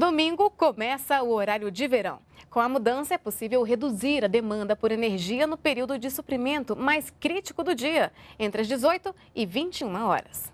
Domingo começa o horário de verão. Com a mudança, é possível reduzir a demanda por energia no período de suprimento mais crítico do dia, entre as 18 e 21 horas.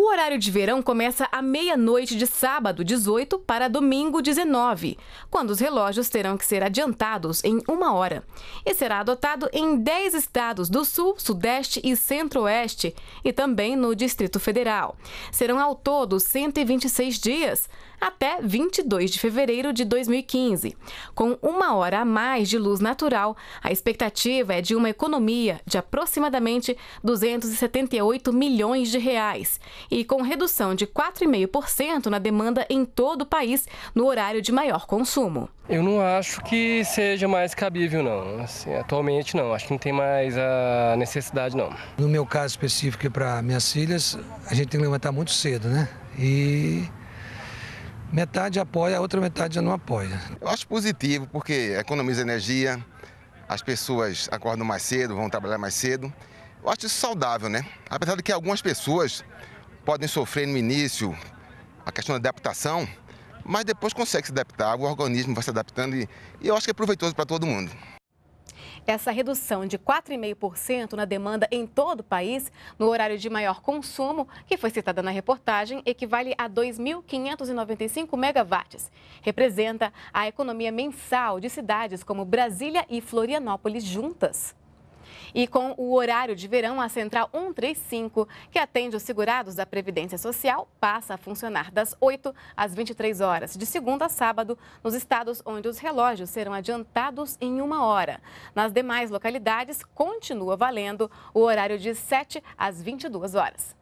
O horário de verão começa à meia-noite de sábado, 18, para domingo, 19, quando os relógios terão que ser adiantados em uma hora. E será adotado em 10 estados do Sul, Sudeste e Centro-Oeste e também no Distrito Federal. Serão ao todo 126 dias, até 22 de fevereiro de 2015. Com uma hora a mais de luz natural, a expectativa é de uma economia de aproximadamente 278 milhões de reais e com redução de 4,5% na demanda em todo o país no horário de maior consumo. Eu não acho que seja mais cabível, não. Assim, atualmente, não. Acho que não tem mais a necessidade, não. No meu caso específico para minhas filhas, a gente tem que levantar muito cedo, né? E metade apoia, a outra metade já não apoia. Eu acho positivo, porque economiza energia, as pessoas acordam mais cedo, vão trabalhar mais cedo. Eu acho isso saudável, né? Apesar de que algumas pessoas podem sofrer no início a questão da adaptação, mas depois consegue se adaptar, o organismo vai se adaptando e, e eu acho que é proveitoso para todo mundo. Essa redução de 4,5% na demanda em todo o país, no horário de maior consumo, que foi citada na reportagem, equivale a 2.595 megawatts. Representa a economia mensal de cidades como Brasília e Florianópolis juntas. E com o horário de verão, a Central 135, que atende os segurados da Previdência Social, passa a funcionar das 8 às 23 horas, de segunda a sábado, nos estados onde os relógios serão adiantados em uma hora. Nas demais localidades, continua valendo o horário de 7 às 22 horas.